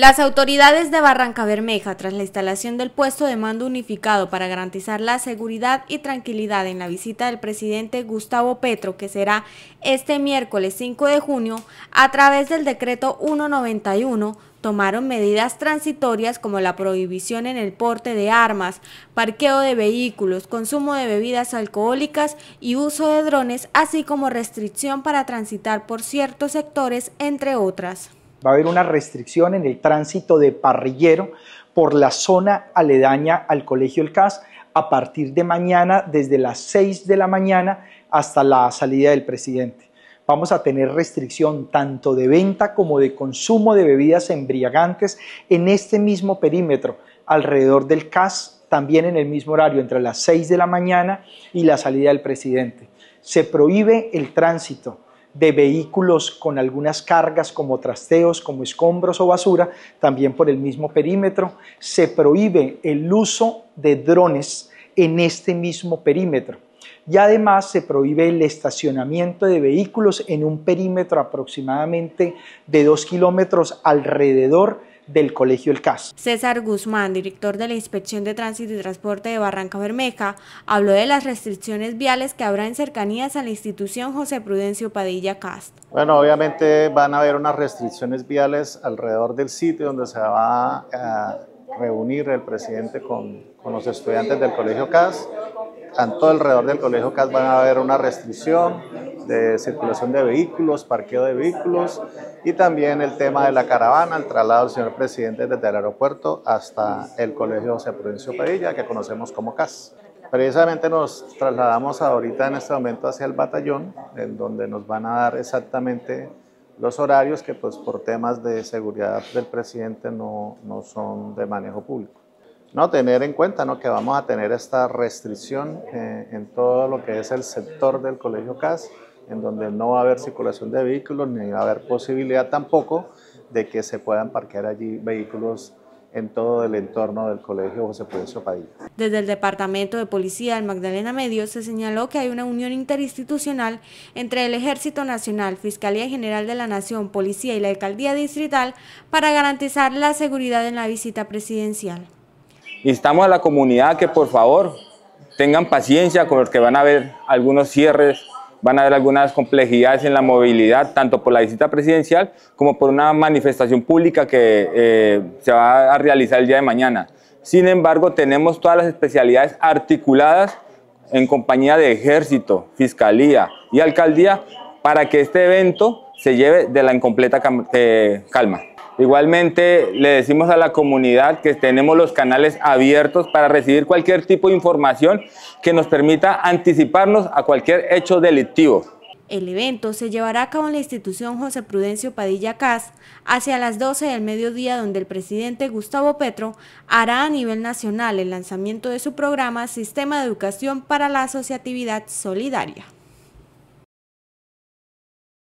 Las autoridades de Barranca Bermeja, tras la instalación del puesto de mando unificado para garantizar la seguridad y tranquilidad en la visita del presidente Gustavo Petro, que será este miércoles 5 de junio, a través del decreto 191, tomaron medidas transitorias como la prohibición en el porte de armas, parqueo de vehículos, consumo de bebidas alcohólicas y uso de drones, así como restricción para transitar por ciertos sectores, entre otras. Va a haber una restricción en el tránsito de parrillero por la zona aledaña al Colegio El CAS a partir de mañana, desde las 6 de la mañana hasta la salida del presidente. Vamos a tener restricción tanto de venta como de consumo de bebidas embriagantes en este mismo perímetro, alrededor del CAS, también en el mismo horario, entre las 6 de la mañana y la salida del presidente. Se prohíbe el tránsito de vehículos con algunas cargas como trasteos, como escombros o basura, también por el mismo perímetro. Se prohíbe el uso de drones en este mismo perímetro. Y además se prohíbe el estacionamiento de vehículos en un perímetro aproximadamente de dos kilómetros alrededor del Colegio El Caso. César Guzmán, director de la Inspección de Tránsito y Transporte de Barranca Bermeja, habló de las restricciones viales que habrá en cercanías a la institución José Prudencio Padilla Cast. Bueno, obviamente van a haber unas restricciones viales alrededor del sitio donde se va a reunir el presidente con, los estudiantes del Colegio CAS. Tanto alrededor del Colegio CAS van a haber una restricción de circulación de vehículos, parqueo de vehículos y también el tema de la caravana, el traslado del señor presidente desde el aeropuerto hasta el Colegio José Prudencio Padilla, que conocemos como CAS. Precisamente nos trasladamos ahorita en este momento hacia el batallón, en donde nos van a dar exactamente los horarios que pues por temas de seguridad del presidente no, no son de manejo público. No, tener en cuenta ¿no? que vamos a tener esta restricción eh, en todo lo que es el sector del Colegio CAS en donde no va a haber circulación de vehículos ni va a haber posibilidad tampoco de que se puedan parquear allí vehículos en todo el entorno del colegio José Prudencio Padilla. Desde el Departamento de Policía del Magdalena Medio se señaló que hay una unión interinstitucional entre el Ejército Nacional, Fiscalía General de la Nación, Policía y la Alcaldía Distrital para garantizar la seguridad en la visita presidencial. Instamos a la comunidad que por favor tengan paciencia con los que van a haber algunos cierres Van a haber algunas complejidades en la movilidad, tanto por la visita presidencial como por una manifestación pública que eh, se va a realizar el día de mañana. Sin embargo, tenemos todas las especialidades articuladas en compañía de ejército, fiscalía y alcaldía para que este evento se lleve de la incompleta eh, calma. Igualmente, le decimos a la comunidad que tenemos los canales abiertos para recibir cualquier tipo de información que nos permita anticiparnos a cualquier hecho delictivo. El evento se llevará a cabo en la institución José Prudencio Padilla Cas hacia las 12 del mediodía donde el presidente Gustavo Petro hará a nivel nacional el lanzamiento de su programa Sistema de Educación para la Asociatividad Solidaria.